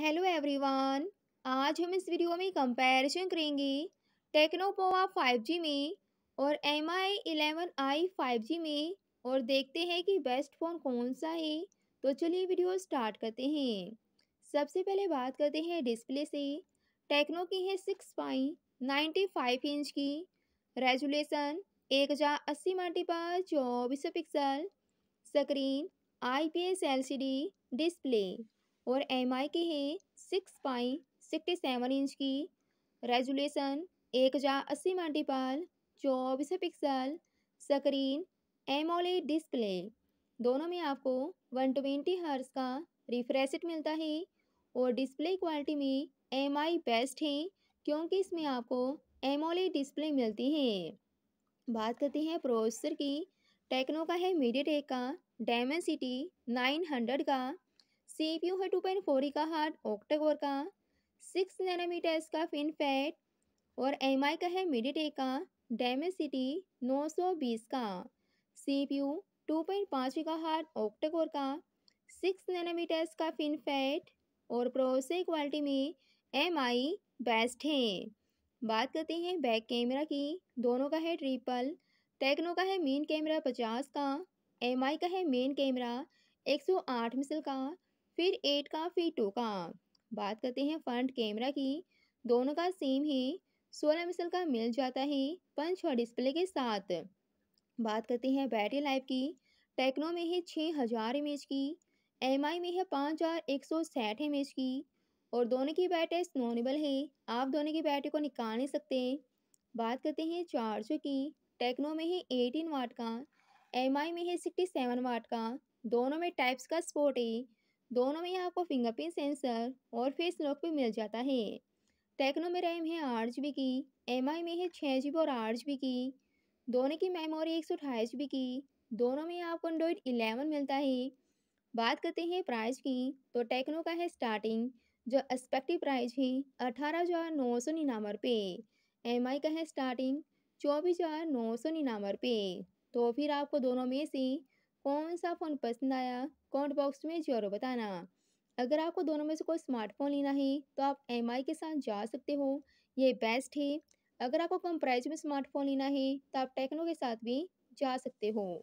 hello everyone आज हम इस वीडियो में कंपैरिजन करेंगे टेक्नोपोवा 5G में और M I eleven I five में और देखते हैं कि बेस्ट फ़ोन कौन सा है तो चलिए वीडियो स्टार्ट करते हैं सबसे पहले बात करते हैं डिस्प्ले से टेक्नो की है six point ninety five inch की रेजुलेशन एक हज़ार अस्सी पर चौबीस pixel screen I P S L C D display और एम की है six point sixty seven inch की रेजुलेशन एक हज़ार अस्सी मल्टीपाल चौबीस पिक्सल स्क्रीन ए डिस्प्ले दोनों में आपको वन ट्वेंटी हर्स का रिफ्रेशट मिलता है और डिस्प्ले क्वालिटी में एम आई बेस्ट है क्योंकि इसमें आपको एमोलेड डिस्प्ले मिलती है बात करते हैं प्रोसेसर की टेक्नो का है मीडिया टेक का डायमेंसिटी नाइन हंड्रेड का सीपीयू है टू पॉइंट फोर का हार्ट ऑक्टेकोर का सिक्स नैनोमीटर इसका फैट और एम का है मिडिटे का डेमेसिटी नौ सौ बीस का C P U two point पाँच का हार्ट ऑक्टेकोर का सिक्स नैनोमीटर इसका फैट और प्रोसे क्वालिटी में एम आई बेस्ट है बात करते हैं बैक कैमरा की दोनों का है ट्रिपल टेक्नो का है मेन कैमरा पचास का एम का है मेन कैमरा एक सौ आठ मिसल का फिर एट का फिर टू का बात करते हैं फ्रंट कैमरा की दोनों का सेम है सोलह मिसल का मिल जाता है पंच और डिस्प्ले के साथ बात करते हैं बैटरी लाइफ की टेक्नो में है छः हज़ार एम की एम में है पाँच हज़ार एक सौ साठ एम की और दोनों की बैटरी स्नोनेबल है आप दोनों की बैटरी को निकाल नहीं सकते बात करते हैं चार्जर की टेक्नो में है एटीन वाट का एम में है सिक्सटी सेवन वाट का दोनों में टाइप्स का स्पोर्ट है दोनों में आपको फिंगरप्रिंट सेंसर और फेस लॉक भी मिल जाता है टेक्नो में रैम है आठ जी की एम में है छः जी और आठ जी की दोनों की मेमोरी एक सौ अठाईस जी की दोनों में आपको एंड्रॉयड इलेवन मिलता है बात करते हैं प्राइस की तो टेक्नो का है स्टार्टिंग जो एक्सपेक्टिव प्राइस है अठारह हज़ार नौ सौ निन्यानवे रुपये एम का है स्टार्टिंग चौबीस हज़ार नौ सौ निन्यानवे रुपये तो फिर आपको दोनों में से कौन सा फ़ोन पसंद आया कमेंट बॉक्स में ज़रूर बताना अगर आपको दोनों में से कोई स्मार्टफोन लेना है तो आप एम के साथ जा सकते हो ये बेस्ट है अगर आपको कम प्राइस में स्मार्टफोन लेना है तो आप टेक्नो के साथ भी जा सकते हो